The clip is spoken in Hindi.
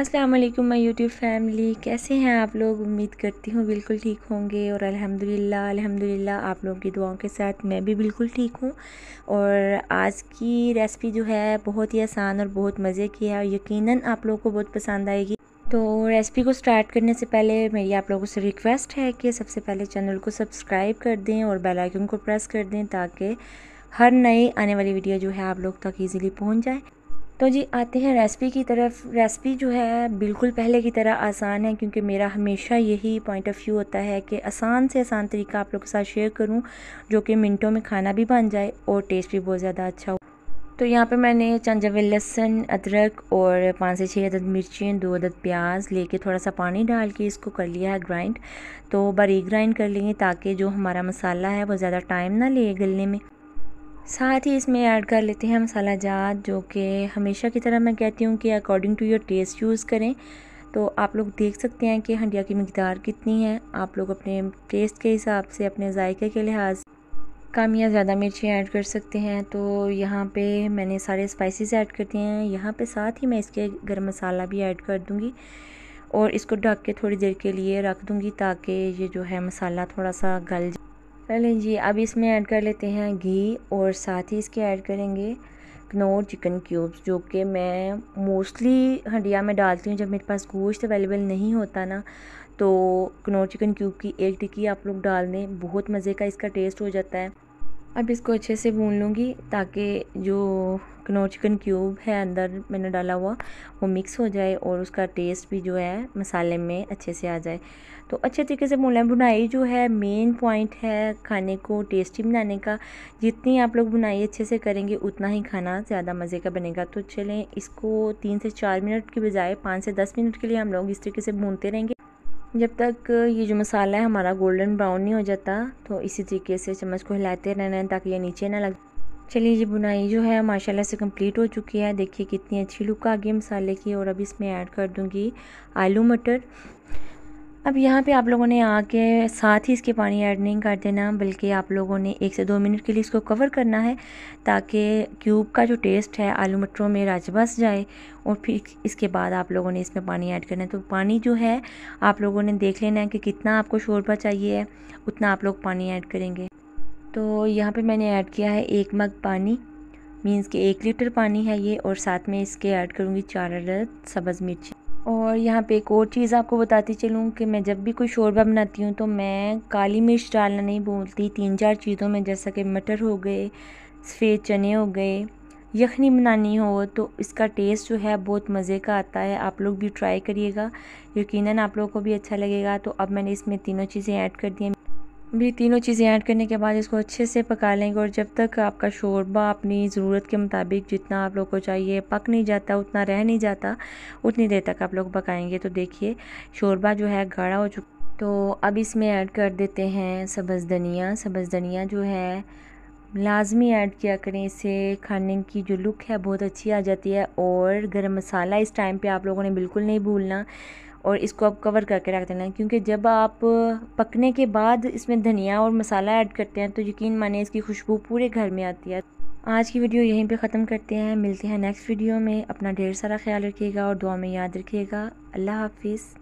अस्सलाम वालेकुम माय यूट्यूब फैमिली कैसे हैं आप लोग उम्मीद करती हूँ बिल्कुल ठीक होंगे और अल्हम्दुलिल्लाह अल्हम्दुलिल्लाह आप लोगों की दुआओं के साथ मैं भी बिल्कुल ठीक हूँ और आज की रेसिपी जो है बहुत ही आसान और बहुत मज़े की है और यकीनन आप लोगों को बहुत पसंद आएगी तो रेसिपी को स्टार्ट करने से पहले मेरी आप लोगों से रिक्वेस्ट है कि सबसे पहले चैनल को सब्सक्राइब कर दें और बेल आइकन को प्रेस कर दें ताकि हर नई आने वाली वीडियो जो है आप लोग तक ईज़िली पहुँच जाए तो जी आते हैं रेसिपी की तरफ रेसिपी जो है बिल्कुल पहले की तरह आसान है क्योंकि मेरा हमेशा यही पॉइंट ऑफ व्यू होता है कि आसान से आसान तरीका आप लोग के साथ शेयर करूं जो कि मिनटों में खाना भी बन जाए और टेस्ट भी बहुत ज़्यादा अच्छा हो तो यहाँ पे मैंने चंद जवे लहसन अदरक और पाँच से छः अदद मिर्चें दो अदद प्याज लेके थोड़ा सा पानी डाल के इसको कर लिया है ग्राइंड तो बारीक ग्राइंड कर लेंगे ताकि जो हमारा मसाला है वो ज़्यादा टाइम ना ले गलने में साथ ही इसमें ऐड कर लेते हैं मसाला जात जो कि हमेशा की तरह मैं कहती हूँ कि according to your taste use करें तो आप लोग देख सकते हैं कि हंडिया की मकदार कितनी है आप लोग अपने टेस्ट के हिसाब से अपने जायके के लिहाज कम या ज़्यादा मिर्ची ऐड कर सकते हैं तो यहाँ पे मैंने सारे स्पाइसेस ऐड कर दिए हैं यहाँ पे साथ ही मैं इसके गर्म मसाला भी ऐड कर दूँगी और इसको ढक के थोड़ी देर के लिए रख दूँगी ताकि ये जो है मसाला थोड़ा सा गल जाए लें जी अब इसमें ऐड कर लेते हैं घी और साथ ही इसके ऐड करेंगे नोर चिकन क्यूब्स जो कि मैं मोस्टली हंडिया में डालती हूँ जब मेरे पास गोश्त अवेलेबल नहीं होता ना तो कनौर चिकन क्यूब की एक टिक्की आप लोग डाल दें बहुत मज़े का इसका टेस्ट हो जाता है अब इसको अच्छे से भून लूँगी ताकि जो कनौर चिकन क्यूब है अंदर मैंने डाला हुआ वो मिक्स हो जाए और उसका टेस्ट भी जो है मसाले में अच्छे से आ जाए तो अच्छे तरीके से भूनना बुनाई जो है मेन पॉइंट है खाने को टेस्टी बनाने का जितनी आप लोग बुनाई अच्छे से करेंगे उतना ही खाना ज़्यादा मज़े का बनेगा तो चलें इसको तीन से चार मिनट के बजाय पाँच से दस मिनट के लिए हम लोग इस तरीके से भूनते रहेंगे जब तक ये जो मसाला है हमारा गोल्डन ब्राउन नहीं हो जाता तो इसी तरीके से चम्मच को हिलाते रहना है ताकि ये नीचे ना लग चलिए ये बुनाई जो है माशाल्लाह से कंप्लीट हो चुकी है देखिए कितनी अच्छी लुक आ गई मसाले की और अब इसमें ऐड कर दूँगी आलू मटर अब यहाँ पे आप लोगों ने आके साथ ही इसके पानी ऐड नहीं कर देना बल्कि आप लोगों ने एक से दो मिनट के लिए इसको कवर करना है ताकि क्यूब का जो टेस्ट है आलू मटरों में राज बस जाए और फिर इसके बाद आप लोगों ने इसमें पानी ऐड करना है तो पानी जो है आप लोगों ने देख लेना है कि कितना आपको शोरबा चाहिए है उतना आप लोग पानी ऐड करेंगे तो यहाँ पर मैंने ऐड किया है एक मग पानी मीन्स कि एक लीटर पानी है ये और साथ में इसके ऐड करूँगी चार अदद सब्ज़ मिर्ची और यहाँ पे एक और चीज़ आपको बताती चलूँ कि मैं जब भी कोई शोरबा बनाती हूँ तो मैं काली मिर्च डालना नहीं भूलती तीन चार चीज़ों में जैसा कि मटर हो गए सफ़ेद चने हो गए यखनी बनानी हो तो इसका टेस्ट जो है बहुत मज़े का आता है आप लोग भी ट्राई करिएगा यकीनन आप लोगों को भी अच्छा लगेगा तो अब मैंने इसमें तीनों चीज़ें ऐड कर दी हैं भी तीनों चीज़ें ऐड करने के बाद इसको अच्छे से पका लेंगे और जब तक आपका शोरबा अपनी ज़रूरत के मुताबिक जितना आप लोग को चाहिए पक नहीं जाता उतना रह नहीं जाता उतनी देर तक आप लोग पकाएंगे तो देखिए शोरबा जो है गाढ़ा हो चुका तो अब इसमें ऐड कर देते हैं सब्ज़ धनिया सब्ज़ धनिया जो है लाजमी ऐड किया करें इससे खाने की जो लुक है बहुत अच्छी आ जाती है और गरम मसाला इस टाइम पे आप लोगों ने बिल्कुल नहीं भूलना और इसको आप कवर करके रख देना क्योंकि जब आप पकने के बाद इसमें धनिया और मसाला ऐड करते हैं तो यकीन माने इसकी खुशबू पूरे घर में आती है आज की वीडियो यहीं पे ख़त्म करते हैं मिलते हैं नेक्स्ट वीडियो में अपना ढेर सारा ख्याल रखिएगा और दुआ में याद रखिएगा अल्लाह हाफिज़